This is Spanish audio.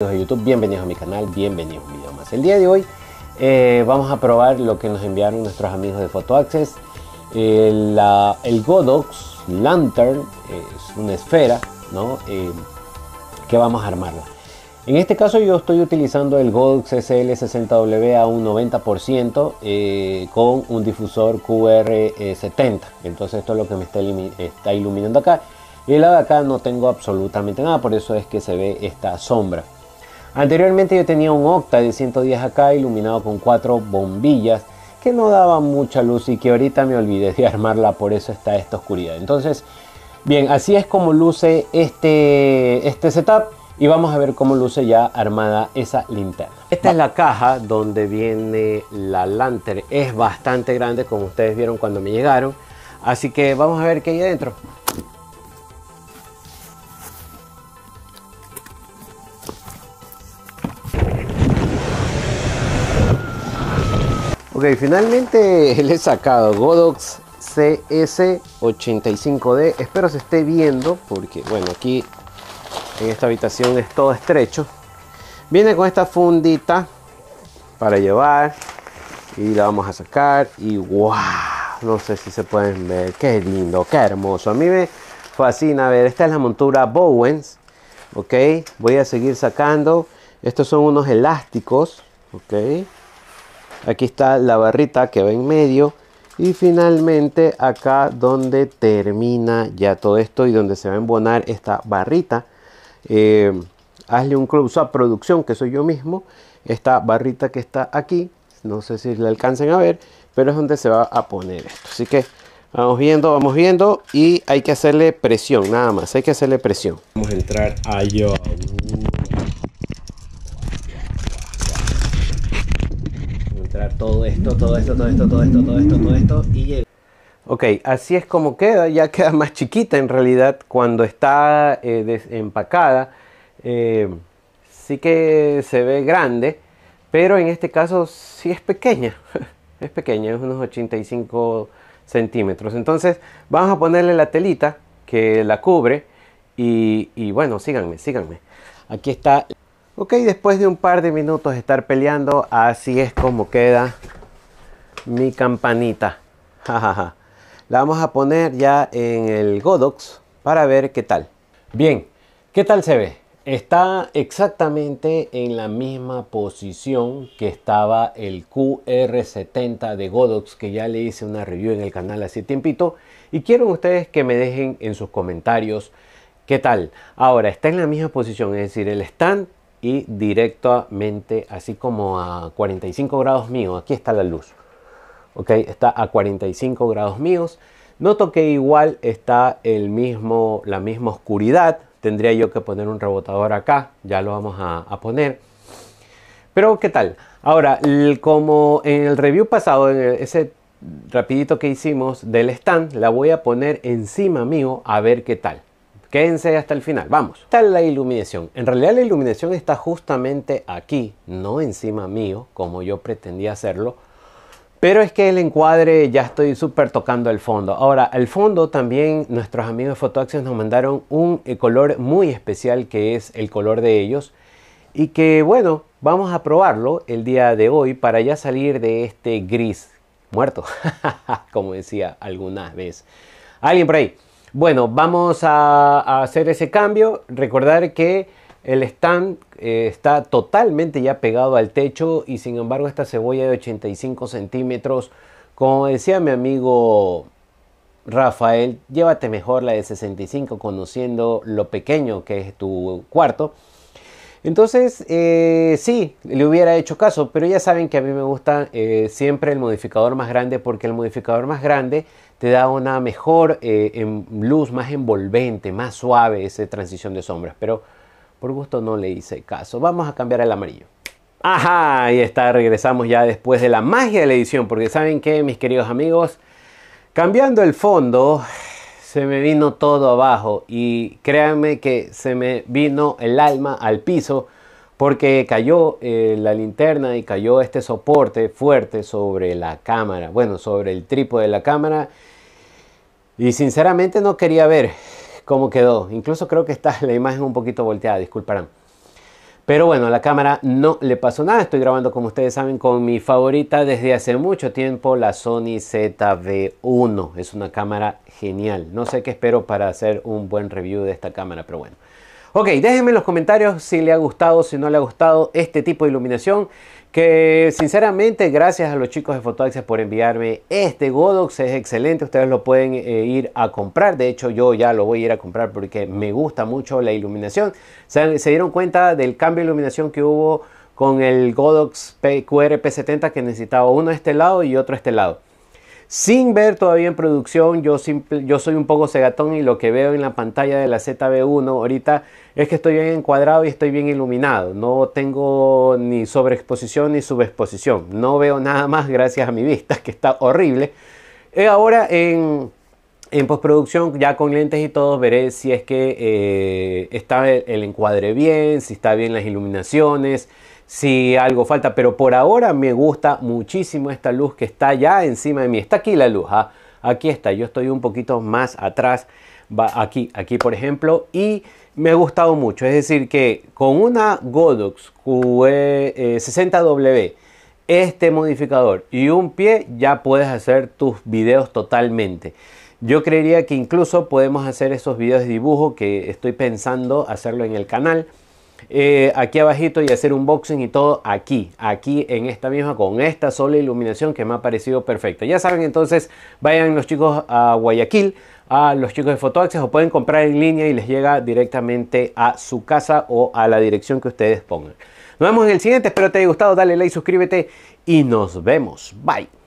YouTube, bienvenidos a mi canal, bienvenidos a un video más. El día de hoy eh, vamos a probar lo que nos enviaron nuestros amigos de PhotoAccess. Eh, access el Godox Lantern eh, es una esfera ¿no? que vamos a armarla. En este caso yo estoy utilizando el Godox SL60W a un 90% con un difusor QR70. E Entonces esto es lo que me está, iluminando acá. Y lado de acá no tengo absolutamente nada, por eso es que se ve esta sombra. Anteriormente yo tenía un Octa de 110 acá iluminado con cuatro bombillas que no daban mucha luz y que ahorita me olvidé de armarla, por eso está esta oscuridad. Entonces, bien, así es como luce este, este setup y vamos a ver cómo luce ya armada esa linterna. Esta es la caja donde viene la lantern. Es bastante grande como ustedes vieron cuando me llegaron. Así que vamos a ver qué hay adentro. Ok, finalmente le he sacado Godox CS85D. Espero se esté viendo porque, bueno, aquí en esta habitación es todo estrecho. Viene con esta fundita para llevar y la vamos a sacar y wow, no sé si se pueden ver, qué lindo, qué hermoso. A mí me fascina, ver, esta es la montura Bowens, ok, voy a seguir sacando. Estos son unos elásticos, ok Aquí está la barrita que va en medio. Y finalmente acá donde termina ya todo esto y donde se va a embonar esta barrita. Eh, hazle un close-up producción, que soy yo mismo. Esta barrita que está aquí, no sé si la alcancen a ver, pero es donde se va a poner esto. Así que vamos viendo, vamos viendo y hay que hacerle presión, nada más, hay que hacerle presión. Vamos a entrar a yo. todo esto, todo esto, todo esto, todo esto, todo esto, todo esto y Ok, así es como queda, ya queda más chiquita en realidad cuando está eh, desempacada. Eh, sí que se ve grande, pero en este caso sí es pequeña. es pequeña, es unos 85 centímetros. Entonces vamos a ponerle la telita que la cubre y, y bueno, síganme, síganme. Aquí está Ok, después de un par de minutos estar peleando, así es como queda mi campanita. La vamos a poner ya en el Godox para ver qué tal. Bien, ¿qué tal se ve? Está exactamente en la misma posición que estaba el QR70 de Godox, que ya le hice una review en el canal hace tiempito. Y quiero ustedes que me dejen en sus comentarios qué tal. Ahora, está en la misma posición, es decir, el stand y directamente, así como a 45 grados míos, aquí está la luz. Ok, está a 45 grados míos. Noto que igual está el mismo, la misma oscuridad. Tendría yo que poner un rebotador acá, ya lo vamos a, poner. Pero ¿qué tal? Ahora, como en el review pasado, en ese rapidito que hicimos del stand, la voy a poner encima mío a ver qué tal. Quédense hasta el final, vamos. Está la iluminación. En realidad la iluminación está justamente aquí, no encima mío, como yo pretendía hacerlo. Pero es que el encuadre ya estoy súper tocando el fondo. Ahora, el fondo también nuestros amigos de Fotoaxios nos mandaron un eh, color muy especial que es el color de ellos. Y que bueno, vamos a probarlo el día de hoy para ya salir de este gris muerto, como decía alguna vez Alguien por ahí. Bueno, vamos a, hacer ese cambio. Recordar que el stand eh, está totalmente ya pegado al techo y sin embargo esta cebolla de 85 centímetros, como decía mi amigo Rafael, llévate mejor la de 65 conociendo lo pequeño que es tu cuarto. Entonces, eh, sí, le hubiera hecho caso, pero ya saben que a mí me gusta eh, siempre el modificador más grande porque el modificador más grande te da una mejor eh, em, luz, más envolvente, más suave esa transición de sombras. Pero por gusto no le hice caso. Vamos a cambiar el amarillo. Ajá, ahí está, regresamos ya después de la magia de la edición, porque saben qué, mis queridos amigos, cambiando el fondo, se me vino todo abajo y créanme que se me vino el alma al piso porque cayó eh, la linterna y cayó este soporte fuerte sobre la cámara, bueno, sobre el trípode de la cámara. Y sinceramente no quería ver cómo quedó. Incluso creo que está la imagen un poquito volteada, disculparán. Pero bueno, a la cámara no le pasó nada. Estoy grabando, como ustedes saben, con mi favorita desde hace mucho tiempo, la Sony ZV1. Es una cámara genial. No sé qué espero para hacer un buen review de esta cámara, pero bueno. Ok, déjenme en los comentarios si le ha gustado, si no le ha gustado este tipo de iluminación. Que sinceramente, gracias a los chicos de Fotoaxis por enviarme este Godox. Es excelente, ustedes lo pueden eh, ir a comprar. De hecho, yo ya lo voy a ir a comprar porque me gusta mucho la iluminación. Se, dieron cuenta del cambio de iluminación que hubo con el Godox qrp 70 que necesitaba uno de este lado y otro de este lado sin ver todavía en producción. Yo, yo soy un poco cegatón y lo que veo en la pantalla de la ZB1 ahorita es que estoy bien encuadrado y estoy bien iluminado. No tengo ni sobreexposición ni subexposición. No veo nada más gracias a mi vista, que está horrible. Eh, ahora en en postproducción, ya con lentes y todo, veré si es que eh, está el, encuadre bien, si está bien las iluminaciones, si algo falta. Pero por ahora me gusta muchísimo esta luz que está ya encima de mí. Está aquí la luz, ¿ah? aquí está. Yo estoy un poquito más atrás, aquí, aquí por ejemplo, y me ha gustado mucho. Es decir, que con una Godox q 60 e, eh, w este modificador y un pie, ya puedes hacer tus videos totalmente. Yo creería que incluso podemos hacer esos videos de dibujo que estoy pensando hacerlo en el canal. Eh, aquí abajito y hacer un boxing y todo aquí, aquí en esta misma con esta sola iluminación que me ha parecido perfecta. Ya saben, entonces vayan los chicos a Guayaquil, a los chicos de Fotoaxis o pueden comprar en línea y les llega directamente a su casa o a la dirección que ustedes pongan. Nos vemos en el siguiente, espero te haya gustado, dale like, suscríbete y nos vemos. Bye.